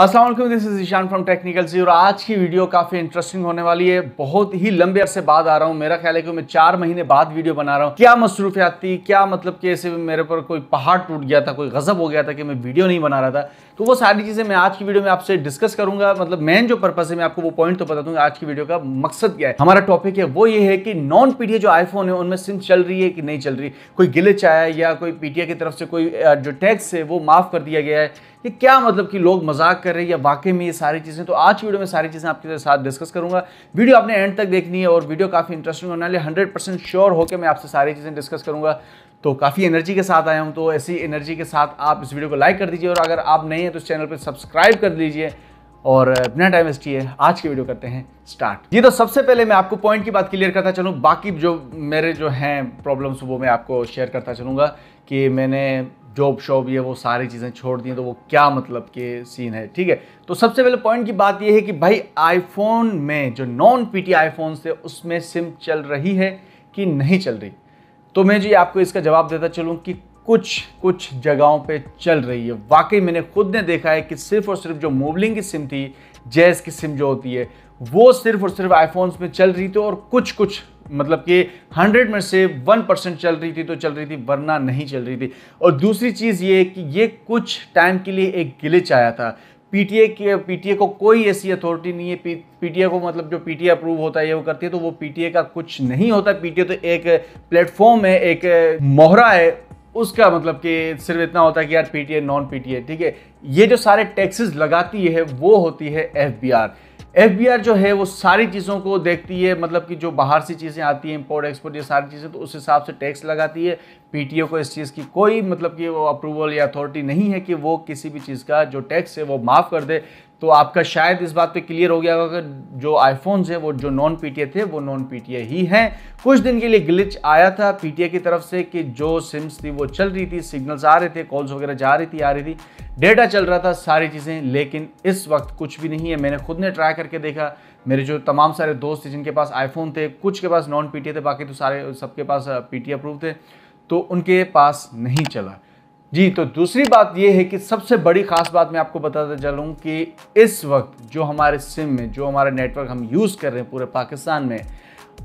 Aslam this is Ishaan from technical C और आज की वीडियो काफ़ी इंटरेस्टिंग होने वाली है बहुत ही लंबे अरसे बाद आ रहा हूँ मेरा ख्याल है कि मैं चार महीने बाद वीडियो बना रहा हूँ क्या मसरूफियात थी क्या मतलब कि ऐसे मेरे पर कोई पहाड़ टूट गया था कोई गज़ब हो गया था कि मैं वीडियो नहीं बना रहा था तो वो सारी चीज़ें मैं आज की वीडियो में आपसे डिस्कस करूंगा मतलब मेन जो पर्पज है मैं आपको वो पॉइंट तो बता दूंगा आज की वीडियो का मकसद क्या है हमारा टॉपिक है वो ये है कि नॉन पीटीए जो आईफोन है उनमें सिंह चल रही है कि नहीं चल रही कोई गिलच आया या कोई पीटीए की तरफ से कोई जो टैक्स है वो माफ़ कर दिया गया है ये क्या मतलब कि लोग मजाक कर रहे हैं या वाकई में ये सारी चीज़ें तो आज की वीडियो में सारी चीज़ें आपके साथ डिस्कस करूंगा वीडियो आपने एंड तक देखनी है और वीडियो काफ़ी इंटरेस्टिंग होने वाली है हंड्रेड परसेंट श्योर होकर मैं आपसे सारी चीज़ें डिस्कस करूंगा तो काफ़ी एनर्जी के साथ आया हूँ तो ऐसी एनर्जी के साथ आप इस वीडियो को लाइक कर दीजिए और अगर आप नए हैं तो इस चैनल पर सब्सक्राइब कर लीजिए और बिना टाइम वेस्ट किए आज की वीडियो करते हैं स्टार्ट ये तो सबसे पहले मैं आपको पॉइंट की बात क्लियर करता चलूँ बाकी जो मेरे जो हैं प्रॉब्लम्स वो मैं आपको शेयर करता चलूँगा कि मैंने जॉब शॉब ये वो सारी चीज़ें छोड़ दी तो वो क्या मतलब के सीन है ठीक है तो सबसे पहले पॉइंट की बात ये है कि भाई आईफोन में जो नॉन पी आईफोन्स थे उसमें सिम चल रही है कि नहीं चल रही तो मैं जी आपको इसका जवाब देता चलूँ कि कुछ कुछ जगहों पे चल रही है वाकई मैंने खुद ने देखा है कि सिर्फ और सिर्फ जो मोबलिंग की सिम थी जैस की सिम जो होती है वो सिर्फ और सिर्फ आईफोन्स में चल रही थी और कुछ कुछ मतलब कि 100 में से 1 परसेंट चल रही थी तो चल रही थी वरना नहीं चल रही थी और दूसरी चीज़ ये कि ये कुछ टाइम के लिए एक गिलिच आया था पीटीए की पीटीए को कोई ऐसी अथॉरिटी नहीं है पीटीए को मतलब जो पीटीए अप्रूव होता है ये वो करती है तो वो पीटीए का कुछ नहीं होता पीटीए तो एक प्लेटफॉर्म है एक मोहरा है उसका मतलब कि सिर्फ इतना होता है कि यार पीटीए नॉन पीटीए ठीक है ये जो सारे टैक्सेस लगाती है वो होती है एफबीआर एफबीआर जो है वो सारी चीज़ों को देखती है मतलब कि जो बाहर से चीज़ें आती हैं इम्पोर्ट एक्सपोर्ट ये सारी चीज़ें तो उस हिसाब से टैक्स लगाती है पीटीओ को इस चीज़ की कोई मतलब कि वो अप्रूवल या अथॉरिटी नहीं है कि वो किसी भी चीज़ का जो टैक्स है वो माफ़ कर दे तो आपका शायद इस बात पे क्लियर हो गया होगा कि जो आईफोन्स हैं वो जो नॉन पीटीए थे वो नॉन पीटीए ही हैं कुछ दिन के लिए ग्लिच आया था पीटीए की तरफ से कि जो सिम्स थी वो चल रही थी सिग्नल्स आ रहे थे कॉल्स वगैरह जा रही थी आ रही थी डेटा चल रहा था सारी चीज़ें लेकिन इस वक्त कुछ भी नहीं है मैंने खुद ने ट्राई करके देखा मेरे जो तमाम सारे दोस्त थे जिनके पास आईफोन थे कुछ के पास नॉन पी थे बाकी तो सारे सबके पास पी अप्रूव थे तो उनके पास नहीं चला जी तो दूसरी बात यह है कि सबसे बड़ी खास बात मैं आपको बताता चलूँ कि इस वक्त जो हमारे सिम में जो हमारा नेटवर्क हम यूज़ कर रहे हैं पूरे पाकिस्तान में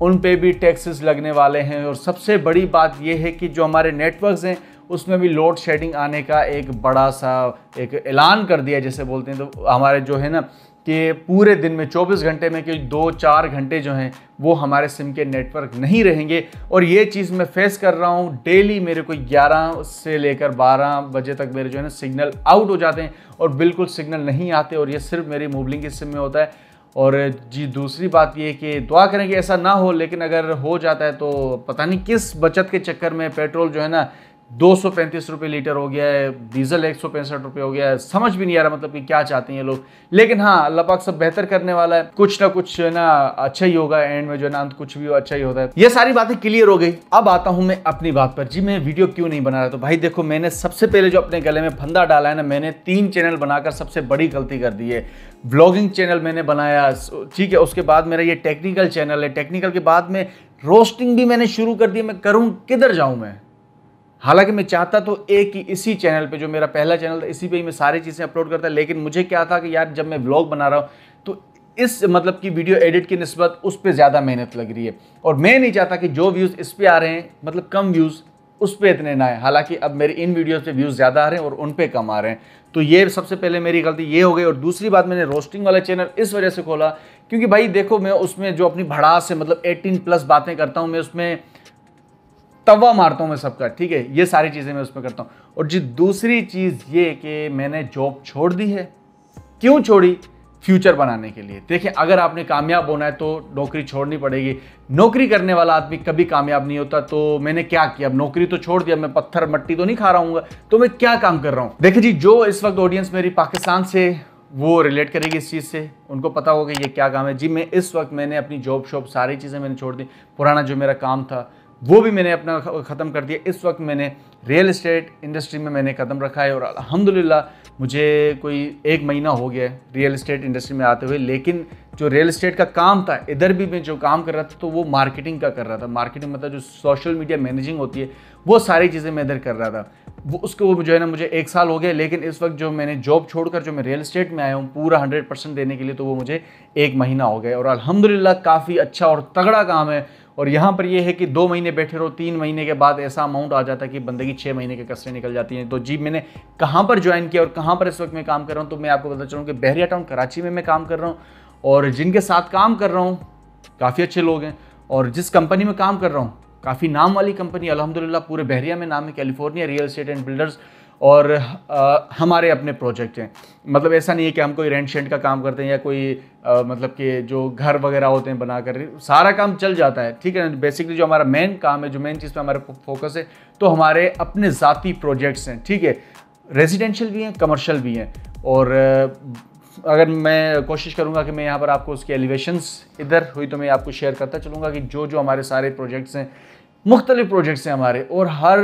उन पे भी टैक्सेस लगने वाले हैं और सबसे बड़ी बात यह है कि जो हमारे नेटवर्क्स हैं उसमें भी लोड शेडिंग आने का एक बड़ा सा एक ऐलान कर दिया जैसे बोलते हैं तो हमारे जो है ना कि पूरे दिन में 24 घंटे में कोई दो चार घंटे जो हैं वो हमारे सिम के नेटवर्क नहीं रहेंगे और ये चीज़ मैं फेस कर रहा हूँ डेली मेरे को 11 से लेकर 12 बजे तक मेरे जो है ना सिग्नल आउट हो जाते हैं और बिल्कुल सिग्नल नहीं आते और ये सिर्फ मेरी मोबलिंग के सिम में होता है और जी दूसरी बात ये कि दुआ करें कि ऐसा ना हो लेकिन अगर हो जाता है तो पता नहीं किस बचत के चक्कर में पेट्रोल जो है ना दो सौ पैंतीस रुपये लीटर हो गया है डीजल एक सौ पैंसठ रुपये हो गया है समझ भी नहीं आ रहा मतलब कि क्या चाहते हैं ये लोग लेकिन हाँ अल्लाह पाक सब बेहतर करने वाला है कुछ ना कुछ ना अच्छा ही होगा एंड में जो है ना कुछ भी हो अच्छा ही होता है ये सारी बातें क्लियर हो गई अब आता हूँ मैं अपनी बात पर जी मैं वीडियो क्यों नहीं बना रहा तो भाई देखो मैंने सबसे पहले जो अपने गले में फंदा डाला है ना मैंने तीन चैनल बनाकर सबसे बड़ी गलती कर दी है ब्लॉगिंग चैनल मैंने बनाया ठीक है उसके बाद मेरा ये टेक्निकल चैनल है टेक्निकल के बाद में रोस्टिंग भी मैंने शुरू कर दी मैं करूँ किधर जाऊँ मैं हालांकि मैं चाहता तो एक ही इसी चैनल पे जो मेरा पहला चैनल था इसी पे ही मैं सारी चीज़ें अपलोड करता लेकिन मुझे क्या था कि यार जब मैं ब्लॉग बना रहा हूँ तो इस मतलब कि वीडियो एडिट की नस्बत उस पर ज़्यादा मेहनत लग रही है और मैं नहीं चाहता कि जो व्यूज़ इस पर आ रहे हैं मतलब कम व्यूज़ उस पर इतने ना आए हालांकि अब मेरे इन वीडियोज़ पर व्यूज़ ज़्यादा आ रहे हैं और उन पर कम आ रहे हैं तो ये सबसे पहले मेरी गलती ये हो गई और दूसरी बात मैंने रोस्टिंग वाला चैनल इस वजह से खोला क्योंकि भाई देखो मैं उसमें जो अपनी भड़ास से मतलब एटीन प्लस बातें करता हूँ मैं उसमें तवा मारता हूँ मैं सबका ठीक है ये सारी चीज़ें मैं उसमें करता हूँ और जी दूसरी चीज़ ये कि मैंने जॉब छोड़ दी है क्यों छोड़ी फ्यूचर बनाने के लिए देखिए अगर आपने कामयाब होना है तो नौकरी छोड़नी पड़ेगी नौकरी करने वाला आदमी कभी कामयाब नहीं होता तो मैंने क्या किया अब नौकरी तो छोड़ दिया मैं पत्थर मट्टी तो नहीं खा रहा हूँ तो मैं क्या काम कर रहा हूँ देखिए जी जो इस वक्त ऑडियंस मेरी पाकिस्तान से वो रिलेट करेगी इस चीज़ से उनको पता होगा ये क्या काम है जी मैं इस वक्त मैंने अपनी जॉब शॉप सारी चीज़ें मैंने छोड़ दी पुराना जो मेरा काम था वो भी मैंने अपना ख़त्म कर दिया इस वक्त मैंने रियल इस्टेट इंडस्ट्री में मैंने कदम रखा है और अलहमदिल्ला मुझे कोई एक महीना हो गया है रियल इस्टेट इंडस्ट्री में आते हुए लेकिन जो रियल इस्टेट का काम था इधर भी मैं जो काम कर रहा था तो वो मार्केटिंग का कर रहा था मार्केटिंग मतलब जो सोशल मीडिया मैनेजिंग होती है वो सारी चीज़ें मैं इधर कर रहा था वो उसको वो जो है ना मुझे एक साल हो गया लेकिन इस वक्त जो मैंने जॉब छोड़कर जो मैं रियल इस्टेट में आया हूँ पूरा हंड्रेड परसेंट देने के लिए तो वो मुझे एक महीना हो गया और अलहमदिल्ला काफ़ी अच्छा और तगड़ा काम है और यहाँ पर यह है कि दो महीने बैठे रहो तीन महीने के बाद ऐसा अमाउंट आ जाता है कि बंदगी छः महीने के कसरे निकल जाती है तो जी मैंने कहाँ पर ज्वाइन किया और कहाँ पर इस वक्त मैं काम कर रहा हूँ तो मैं आपको बता चाहूँ कि बहरिया टाउन कराची में मैं काम कर रहा हूँ और जिनके साथ काम कर रहा हूँ काफ़ी अच्छे लोग हैं और जिस कंपनी में काम कर रहा हूँ काफ़ी नाम वाली कंपनी अलहमदिल्ला पूरे बहरिया में नाम है California real estate and builders और आ, हमारे अपने प्रोजेक्ट हैं मतलब ऐसा नहीं है कि हम कोई रेंट शेंट का काम करते हैं या कोई आ, मतलब कि जो घर वगैरह होते हैं बना कर सारा काम चल जाता है ठीक है ना बेसिकली जो हमारा मेन काम है जो मेन चीज़ पर हमारा फोकस है तो हमारे अपने ज़ाती प्रोजेक्ट्स हैं ठीक है रेजिडेंशियल भी हैं कमर्शल भी हैं और अगर मैं कोशिश करूंगा कि मैं यहाँ पर आपको उसके एलिवेशंस इधर हुई तो मैं आपको शेयर करता चलूँगा कि जो जो हमारे सारे प्रोजेक्ट्स हैं मुख्तलिफ प्रोजेक्ट्स हैं हमारे और हर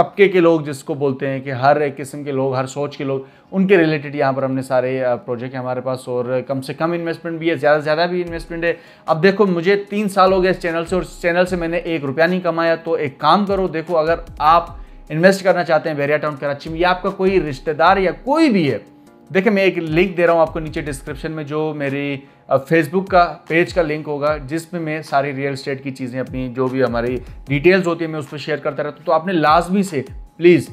तबके के लोग जिसको बोलते हैं कि हर एक किस्म के लोग हर सोच के लोग उनके रिलेटेड यहाँ पर हमने सारे प्रोजेक्ट हमारे पास और कम से कम इन्वेस्टमेंट भी है ज़्यादा से ज़्यादा भी इन्वेस्टमेंट है अब देखो मुझे तीन साल हो गए इस चैनल से और इस चैनल से मैंने एक रुपया नहीं कमाया तो एक काम करो देखो अगर आप इन्वेस्ट करना चाहते हैं वेरिया टाउन कराची में या आपका कोई रिश्तेदार या कोई भी है देखिए मैं एक लिंक दे रहा हूँ आपको नीचे डिस्क्रिप्शन में जो मेरी फेसबुक का पेज का लिंक होगा जिसमें मैं सारी रियल स्टेट की चीज़ें अपनी जो भी हमारी डिटेल्स होती है मैं उस पर शेयर करता रहता हूँ तो आपने लाजमी से प्लीज़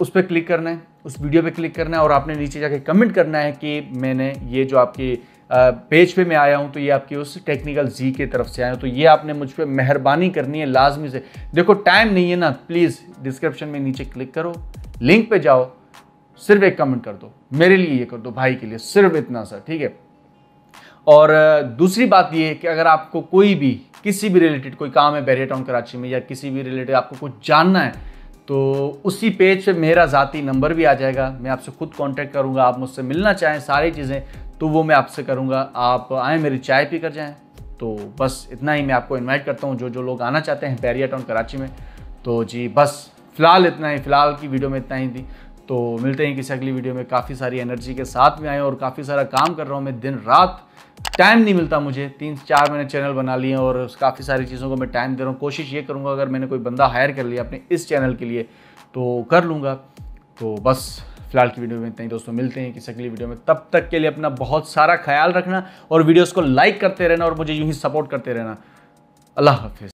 उस पर क्लिक करना है उस वीडियो पे क्लिक करना है और आपने नीचे जाके कमेंट करना है कि मैंने ये जो आपकी पेज पे मैं आया हूँ तो ये आपकी उस टेक्निकल जी के तरफ से आया हूँ तो ये आपने मुझ पर मेहरबानी करनी है लाजमी से देखो टाइम नहीं है ना प्लीज़ डिस्क्रिप्शन में नीचे क्लिक करो लिंक पे जाओ सिर्फ एक कमेंट कर दो मेरे लिए ये कर दो भाई के लिए सिर्फ इतना सा ठीक है और दूसरी बात ये कि अगर आपको कोई भी किसी भी रिलेटेड कोई काम है बैरिया टाउन कराची में या किसी भी रिलेटेड आपको कुछ जानना है तो उसी पेज पे मेरा ज़ाती नंबर भी आ जाएगा मैं आपसे खुद कांटेक्ट करूँगा आप मुझसे मिलना चाहें सारी चीज़ें तो वो मैं आपसे करूँगा आप आए मेरी चाय पी कर जाएँ तो बस इतना ही मैं आपको इन्वाइट करता हूँ जो जो लोग आना चाहते हैं बैरिया टाउन कराची में तो जी बस फ़िलहाल इतना ही फ़िलहाल की वीडियो में इतना ही थी तो मिलते हैं किसी अगली वीडियो में काफ़ी सारी एनर्जी के साथ में आए और काफ़ी सारा काम कर रहा हूँ मैं दिन रात टाइम नहीं मिलता मुझे तीन चार मैंने चैनल बना लिए और काफ़ी सारी चीज़ों को मैं टाइम दे रहा हूँ कोशिश ये करूँगा अगर मैंने कोई बंदा हायर कर लिया अपने इस चैनल के लिए तो कर लूँगा तो बस फिलहाल की वीडियो में इतना ही दोस्तों मिलते हैं किसी अगली वीडियो में तब तक के लिए अपना बहुत सारा ख्याल रखना और वीडियोज़ को लाइक करते रहना और मुझे यूँ ही सपोर्ट करते रहना अल्लाह हाफिज़